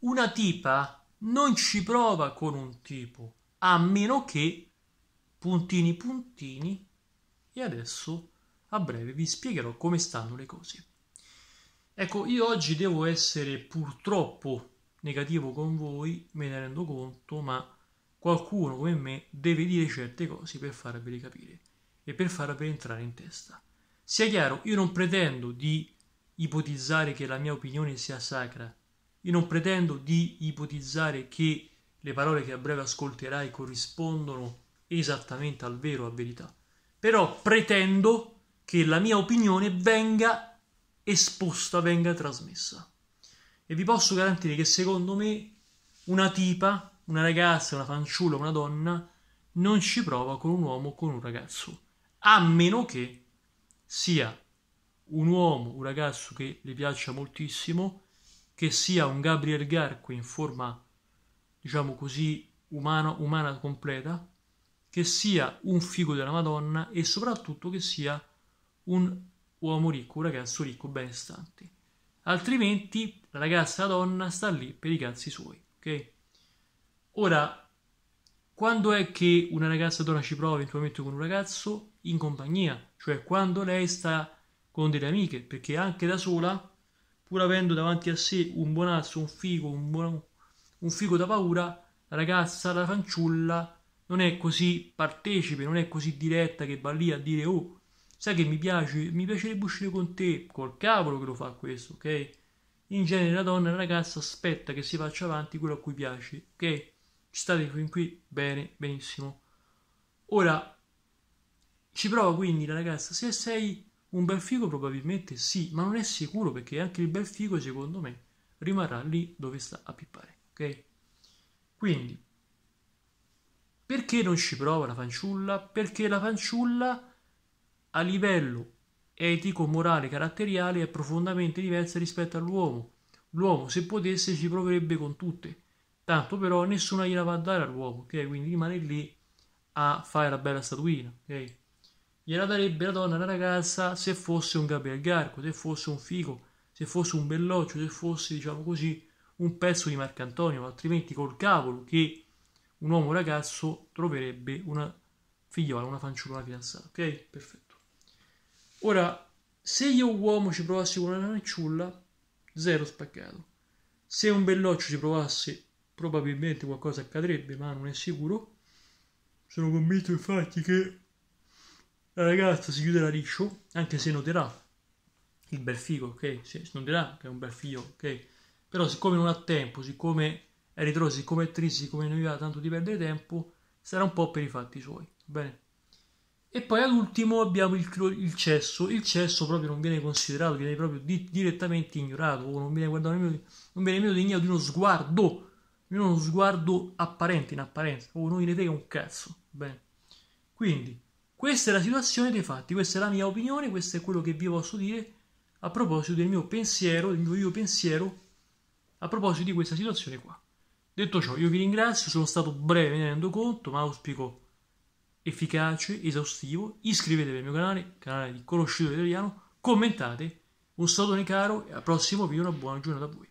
una tipa non ci prova con un tipo, a meno che puntini puntini e adesso a breve vi spiegherò come stanno le cose. Ecco, io oggi devo essere purtroppo negativo con voi, me ne rendo conto, ma qualcuno come me deve dire certe cose per farvele capire e per farvele entrare in testa. Sia chiaro, io non pretendo di ipotizzare che la mia opinione sia sacra, io non pretendo di ipotizzare che le parole che a breve ascolterai corrispondono esattamente al vero, a verità, però pretendo che la mia opinione venga esposta, venga trasmessa. E vi posso garantire che secondo me una tipa, una ragazza, una fanciulla, una donna non ci prova con un uomo o con un ragazzo, a meno che sia un uomo, un ragazzo che le piaccia moltissimo che sia un Gabriel Garco in forma, diciamo così, umano, umana completa, che sia un figo della Madonna e soprattutto che sia un uomo ricco, un ragazzo ricco, benestante. Altrimenti la ragazza, la donna, sta lì per i cazzi suoi, ok? Ora, quando è che una ragazza donna ci prova eventualmente con un ragazzo? In compagnia, cioè quando lei sta con delle amiche, perché anche da sola pur avendo davanti a sé un buonazzo, un figo, un, buon... un figo da paura, la ragazza, la fanciulla, non è così partecipe, non è così diretta che va lì a dire oh, sai che mi piace, mi piacerebbe uscire con te, col cavolo che lo fa questo, ok? In genere la donna, la ragazza aspetta che si faccia avanti quello a cui piace, ok? Ci state fin qui? Bene, benissimo. Ora, ci prova quindi la ragazza, se sei un bel figo probabilmente sì, ma non è sicuro perché anche il bel figo secondo me rimarrà lì dove sta a pippare, ok? Quindi, perché non ci prova la fanciulla? Perché la fanciulla a livello etico, morale, caratteriale è profondamente diversa rispetto all'uomo. L'uomo se potesse ci proverebbe con tutte, tanto però nessuna gliela va a dare all'uomo, ok? Quindi rimane lì a fare la bella statuina, ok? gliela darebbe la donna alla ragazza se fosse un Gabriel Garco, se fosse un Fico, se fosse un Belloccio, se fosse, diciamo così, un pezzo di Marcantonio, altrimenti col cavolo che un uomo ragazzo troverebbe una figliola, una fanciulla, una fidanzata, ok? Perfetto. Ora, se io uomo ci provassi con una fanciulla, zero spaccato. Se un belloccio ci provasse, probabilmente qualcosa accadrebbe, ma non è sicuro. Sono convinto infatti che ragazza si chiuderà di ciò, anche se noterà il bel figo, ok? Si noterà che è un bel figlio, ok? Però siccome non ha tempo, siccome è ritroso, siccome è triste, siccome non gli va tanto di perdere tempo, sarà un po' per i fatti suoi, bene? E poi all'ultimo abbiamo il, il, cesso, il cesso proprio non viene considerato, viene proprio di, direttamente ignorato, non viene guardato nemmeno, non viene nemmeno degnato di uno sguardo, di uno sguardo apparente, in apparenza, o non gliene frega un cazzo, bene? Quindi questa è la situazione dei fatti, questa è la mia opinione, questo è quello che vi posso dire a proposito del mio pensiero, del mio io pensiero, a proposito di questa situazione qua. Detto ciò, io vi ringrazio, sono stato breve, me ne rendo conto, ma auspico efficace, esaustivo. Iscrivetevi al mio canale, canale di Conosciuto Italiano, commentate. Un salutone caro e al prossimo video una buona giornata a voi.